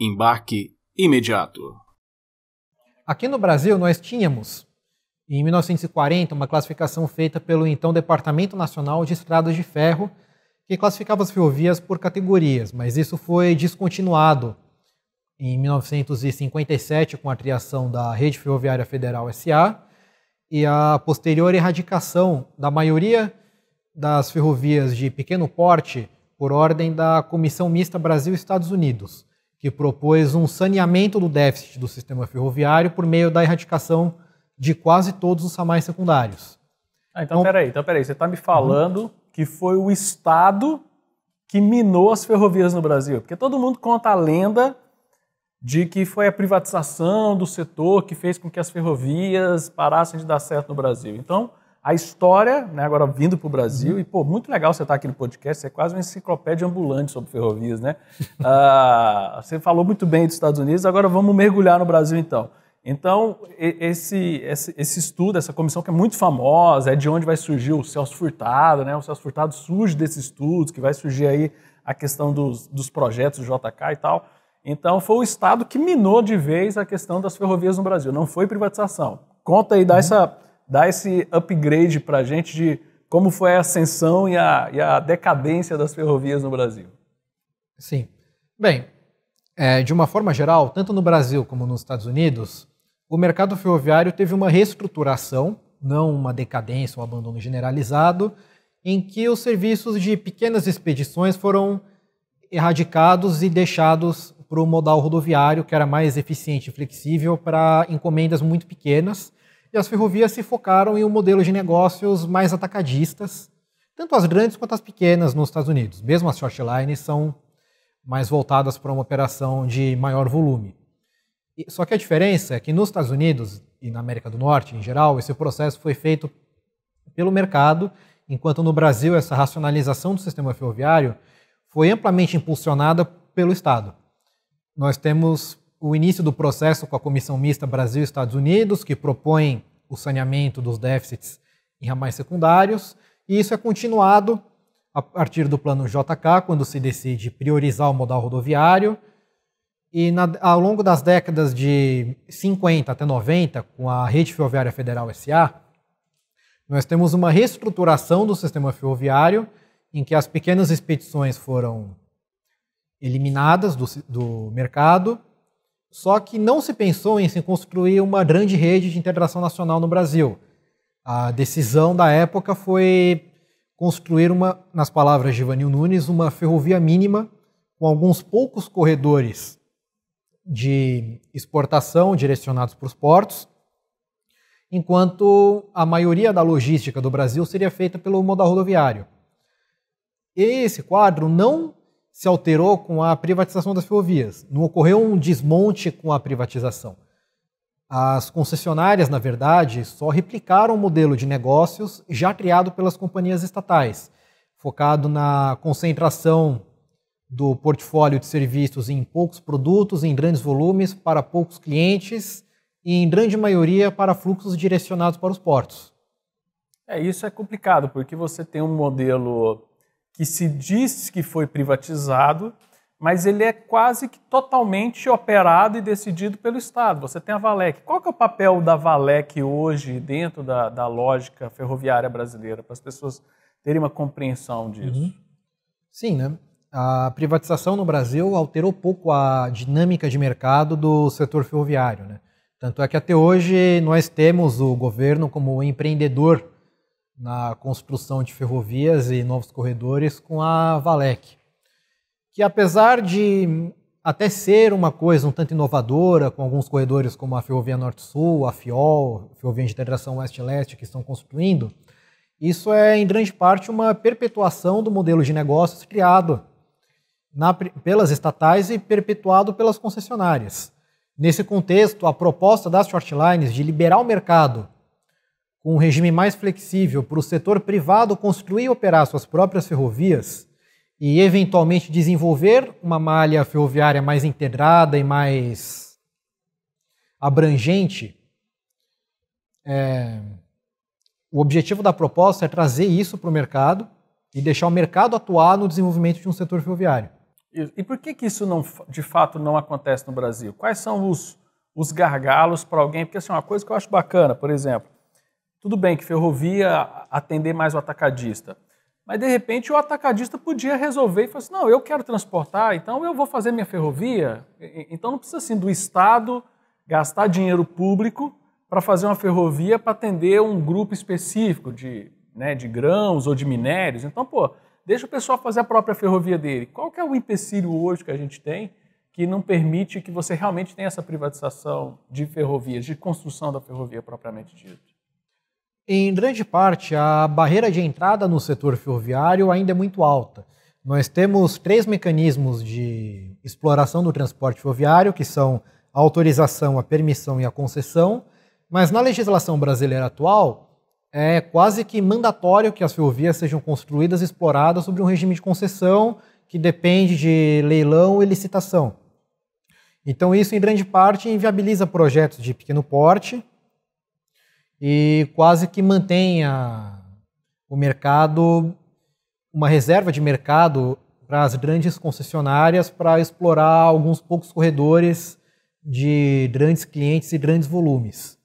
Embarque imediato. Aqui no Brasil, nós tínhamos, em 1940, uma classificação feita pelo então Departamento Nacional de Estradas de Ferro, que classificava as ferrovias por categorias, mas isso foi descontinuado em 1957 com a criação da Rede Ferroviária Federal SA e a posterior erradicação da maioria das ferrovias de pequeno porte por ordem da Comissão Mista Brasil-Estados Unidos que propôs um saneamento do déficit do sistema ferroviário por meio da erradicação de quase todos os ramais secundários. Ah, então, então, peraí, então peraí, você está me uhum. falando uhum. que foi o Estado que minou as ferrovias no Brasil? Porque todo mundo conta a lenda de que foi a privatização do setor que fez com que as ferrovias parassem de dar certo no Brasil. Então, a história, né, agora vindo para o Brasil, uhum. e pô, muito legal você estar tá aqui no podcast, você é quase uma enciclopédia ambulante sobre ferrovias, né? uh, você falou muito bem dos Estados Unidos, agora vamos mergulhar no Brasil então. Então, esse, esse, esse, estudo, essa comissão que é muito famosa, é de onde vai surgir o Celso Furtado, né? O Celso Furtado surge desse estudo, que vai surgir aí a questão dos, dos projetos do JK e tal. Então, foi o Estado que minou de vez a questão das ferrovias no Brasil, não foi privatização. Conta aí, dá uhum. essa dá esse upgrade para a gente de como foi a ascensão e a, e a, decadência das ferrovias no Brasil. Sim. Bem, é, de uma forma geral, tanto no Brasil como nos Estados Unidos, o mercado ferroviário teve uma reestruturação, não uma decadência, um abandono generalizado, em que os serviços de pequenas expedições foram erradicados e deixados para o modal rodoviário, que era mais eficiente e flexível para encomendas muito pequenas e as ferrovias se focaram em um modelo de negócios mais atacadistas, tanto as grandes quanto as pequenas nos Estados Unidos. Mesmo as short lines são mais voltadas para uma operação de maior volume. Só que a diferença é que nos Estados Unidos e na América do Norte em geral, esse processo foi feito pelo mercado, enquanto no Brasil essa racionalização do sistema ferroviário foi amplamente impulsionada pelo Estado. Nós temos o início do processo com a Comissão Mista Brasil-Estados Unidos, que propõe o saneamento dos déficits em ramais secundários, e isso é continuado a partir do plano JK, quando se decide priorizar o modal rodoviário. E na, ao longo das décadas de 50 até 90, com a Rede Ferroviária Federal SA, nós temos uma reestruturação do sistema ferroviário, em que as pequenas expedições foram eliminadas do, do mercado só que não se pensou em se construir uma grande rede de integração nacional no Brasil. A decisão da época foi construir uma, nas palavras de Ivanil Nunes, uma ferrovia mínima com alguns poucos corredores de exportação direcionados para os portos, enquanto a maioria da logística do Brasil seria feita pelo modal rodoviário. Esse quadro não se alterou com a privatização das ferrovias. Não ocorreu um desmonte com a privatização. As concessionárias, na verdade, só replicaram o modelo de negócios já criado pelas companhias estatais, focado na concentração do portfólio de serviços em poucos produtos, em grandes volumes, para poucos clientes e, em grande maioria, para fluxos direcionados para os portos. É, isso é complicado, porque você tem um modelo que se diz que foi privatizado, mas ele é quase que totalmente operado e decidido pelo Estado. Você tem a Valec. Qual que é o papel da Valec hoje dentro da, da lógica ferroviária brasileira, para as pessoas terem uma compreensão disso? Uhum. Sim, né? A privatização no Brasil alterou pouco a dinâmica de mercado do setor ferroviário. Né? Tanto é que até hoje nós temos o governo como empreendedor na construção de ferrovias e novos corredores com a Valec, que apesar de até ser uma coisa um tanto inovadora, com alguns corredores como a Ferrovia Norte-Sul, a FIOL, a Ferrovia de Integração Oeste-Leste que estão construindo, isso é em grande parte uma perpetuação do modelo de negócios criado na, pelas estatais e perpetuado pelas concessionárias. Nesse contexto, a proposta das shortlines de liberar o mercado com um regime mais flexível para o setor privado construir e operar suas próprias ferrovias e, eventualmente, desenvolver uma malha ferroviária mais integrada e mais abrangente, é... o objetivo da proposta é trazer isso para o mercado e deixar o mercado atuar no desenvolvimento de um setor ferroviário. E por que, que isso não, de fato não acontece no Brasil? Quais são os, os gargalos para alguém? Porque assim, é uma coisa que eu acho bacana, por exemplo, tudo bem que ferrovia atender mais o atacadista, mas de repente o atacadista podia resolver e falar assim: não, eu quero transportar, então eu vou fazer minha ferrovia. Então não precisa assim do Estado gastar dinheiro público para fazer uma ferrovia para atender um grupo específico de, né, de grãos ou de minérios. Então, pô, deixa o pessoal fazer a própria ferrovia dele. Qual que é o empecilho hoje que a gente tem que não permite que você realmente tenha essa privatização de ferrovias, de construção da ferrovia propriamente dita? Em grande parte, a barreira de entrada no setor ferroviário ainda é muito alta. Nós temos três mecanismos de exploração do transporte ferroviário, que são a autorização, a permissão e a concessão, mas na legislação brasileira atual é quase que mandatório que as ferrovias sejam construídas e exploradas sobre um regime de concessão que depende de leilão e licitação. Então isso em grande parte inviabiliza projetos de pequeno porte, e quase que mantém o mercado, uma reserva de mercado para as grandes concessionárias para explorar alguns poucos corredores de grandes clientes e grandes volumes.